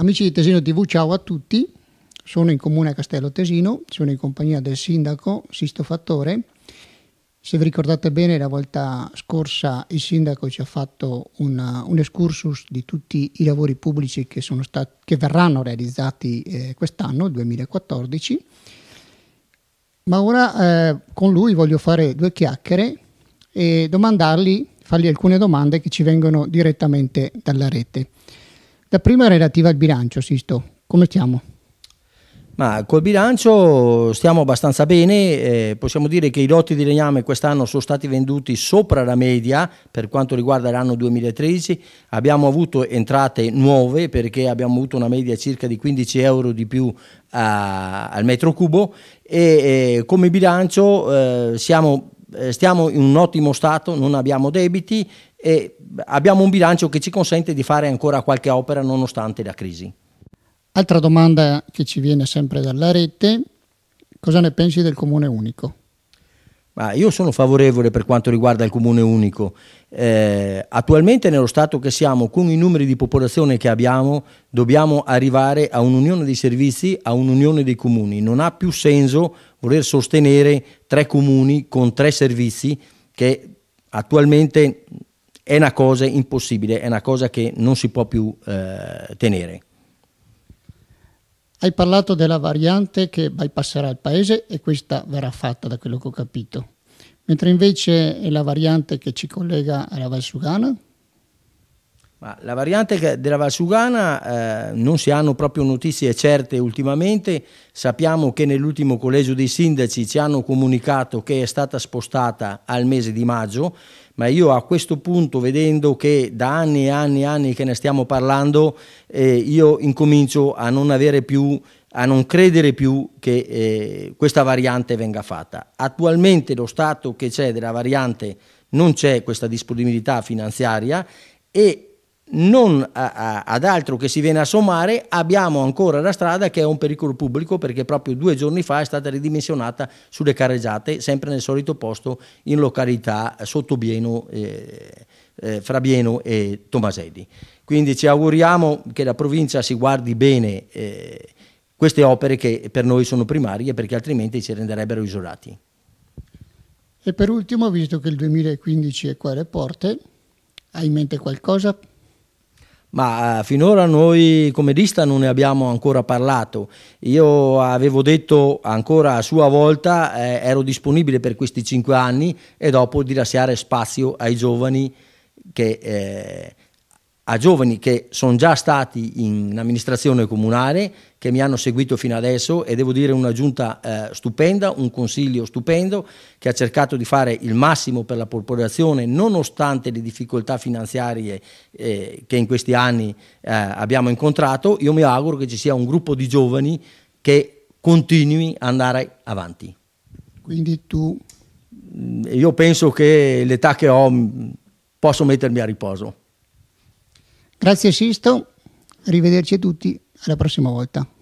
Amici di Tesino TV, ciao a tutti. Sono in comune a Castello Tesino, sono in compagnia del sindaco Sisto Fattore. Se vi ricordate bene, la volta scorsa il sindaco ci ha fatto una, un excursus di tutti i lavori pubblici che, stati, che verranno realizzati eh, quest'anno, il 2014. Ma ora eh, con lui voglio fare due chiacchiere e domandargli, fargli alcune domande che ci vengono direttamente dalla rete. La prima è relativa al bilancio, Sisto. Come stiamo? Ma col bilancio stiamo abbastanza bene, eh, possiamo dire che i lotti di legname quest'anno sono stati venduti sopra la media per quanto riguarda l'anno 2013, abbiamo avuto entrate nuove perché abbiamo avuto una media circa di 15 euro di più a, eh, al metro cubo e eh, come bilancio eh, siamo eh, stiamo in un ottimo stato, non abbiamo debiti, e abbiamo un bilancio che ci consente di fare ancora qualche opera nonostante la crisi. Altra domanda che ci viene sempre dalla rete, cosa ne pensi del comune unico? Ma io sono favorevole per quanto riguarda il comune unico. Eh, attualmente nello stato che siamo, con i numeri di popolazione che abbiamo, dobbiamo arrivare a un'unione dei servizi, a un'unione dei comuni. Non ha più senso voler sostenere tre comuni con tre servizi che attualmente è una cosa impossibile, è una cosa che non si può più eh, tenere. Hai parlato della variante che bypasserà il paese e questa verrà fatta da quello che ho capito, mentre invece è la variante che ci collega alla Valsugana ma la variante della Valsugana eh, non si hanno proprio notizie certe ultimamente, sappiamo che nell'ultimo collegio dei sindaci ci hanno comunicato che è stata spostata al mese di maggio, ma io a questo punto vedendo che da anni e anni e anni che ne stiamo parlando, eh, io incomincio a non avere più a non credere più che eh, questa variante venga fatta. Attualmente lo stato che c'è della variante non c'è questa disponibilità finanziaria e non a, a, ad altro che si viene a sommare, abbiamo ancora la strada che è un pericolo pubblico perché proprio due giorni fa è stata ridimensionata sulle carreggiate, sempre nel solito posto in località sotto Bieno, eh, eh, fra Bieno e Tomaselli. Quindi ci auguriamo che la provincia si guardi bene eh, queste opere che per noi sono primarie perché altrimenti ci renderebbero isolati. E per ultimo, visto che il 2015 è qua alle porte, hai in mente qualcosa? ma eh, finora noi come lista non ne abbiamo ancora parlato. Io avevo detto ancora a sua volta eh, ero disponibile per questi cinque anni e dopo di lasciare spazio ai giovani che eh, a giovani che sono già stati in amministrazione comunale, che mi hanno seguito fino adesso e devo dire una giunta eh, stupenda, un consiglio stupendo che ha cercato di fare il massimo per la popolazione nonostante le difficoltà finanziarie eh, che in questi anni eh, abbiamo incontrato. Io mi auguro che ci sia un gruppo di giovani che continui ad andare avanti. Quindi tu... Mm, io penso che l'età che ho mm, posso mettermi a riposo. Grazie Sisto, arrivederci a tutti, alla prossima volta.